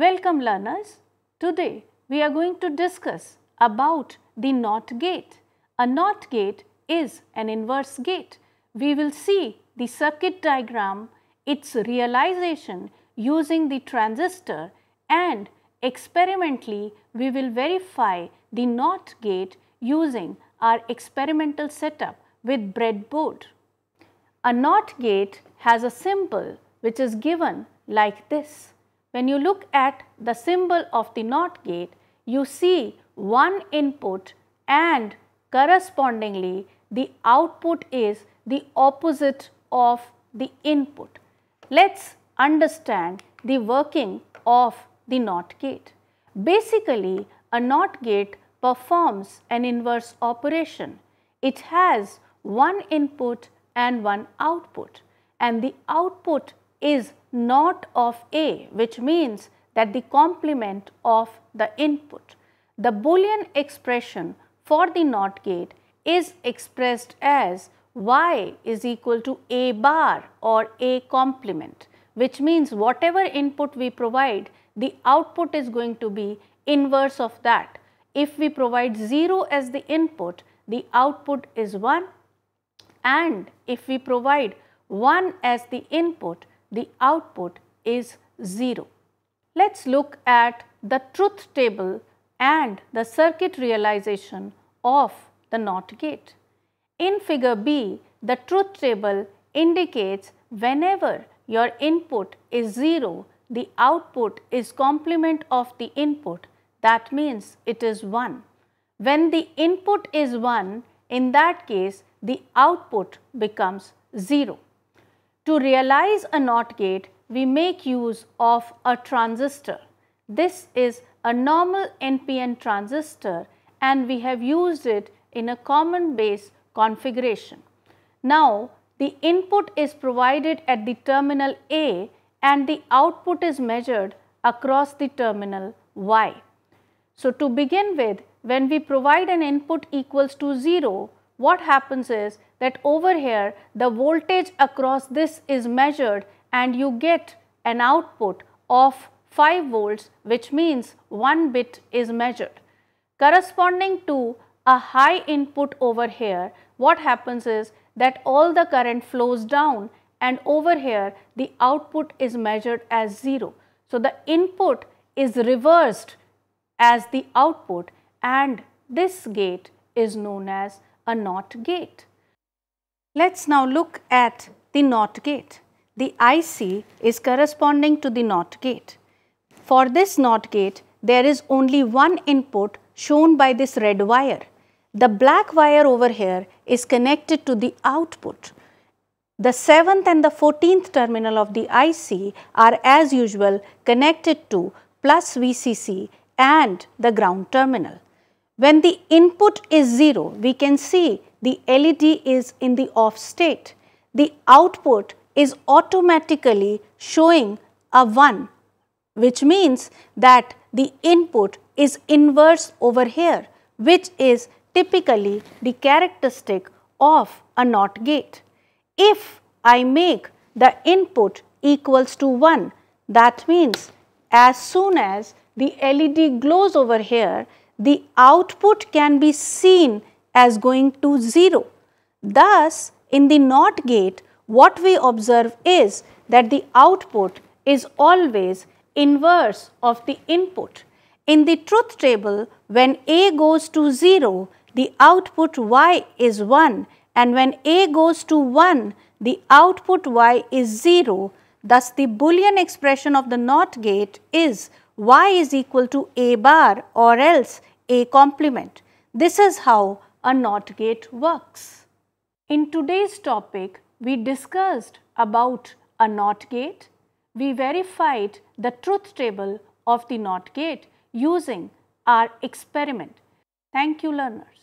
Welcome learners. Today we are going to discuss about the NOT gate. A NOT gate is an inverse gate. We will see the circuit diagram, its realization using the transistor and experimentally we will verify the NOT gate using our experimental setup with breadboard. A NOT gate has a symbol which is given like this. When you look at the symbol of the NOT gate, you see one input and correspondingly the output is the opposite of the input. Let's understand the working of the NOT gate. Basically, a NOT gate performs an inverse operation. It has one input and one output and the output is not of A which means that the complement of the input. The boolean expression for the NOT gate is expressed as y is equal to a bar or a complement which means whatever input we provide the output is going to be inverse of that. If we provide 0 as the input the output is 1 and if we provide 1 as the input the output is 0. Let's look at the truth table and the circuit realization of the NOT gate. In figure B, the truth table indicates whenever your input is 0, the output is complement of the input that means it is 1. When the input is 1, in that case the output becomes 0. To realize a NOT gate, we make use of a transistor. This is a normal NPN transistor and we have used it in a common base configuration. Now, the input is provided at the terminal A and the output is measured across the terminal Y. So, to begin with, when we provide an input equals to 0, what happens is that over here the voltage across this is measured and you get an output of 5 volts which means 1 bit is measured. Corresponding to a high input over here what happens is that all the current flows down and over here the output is measured as 0. So, the input is reversed as the output and this gate is known as a NOT gate. Let's now look at the NOT gate. The IC is corresponding to the NOT gate. For this NOT gate, there is only one input shown by this red wire. The black wire over here is connected to the output. The 7th and the 14th terminal of the IC are as usual connected to plus VCC and the ground terminal. When the input is 0, we can see the LED is in the off state, the output is automatically showing a 1 which means that the input is inverse over here which is typically the characteristic of a NOT gate. If I make the input equals to 1 that means as soon as the LED glows over here the output can be seen as going to 0. Thus, in the NOT gate, what we observe is that the output is always inverse of the input. In the truth table, when A goes to 0, the output Y is 1 and when A goes to 1, the output Y is 0. Thus, the Boolean expression of the NOT gate is Y is equal to A bar or else A complement. This is how a NOT gate works. In today's topic, we discussed about a NOT gate. We verified the truth table of the NOT gate using our experiment. Thank you learners.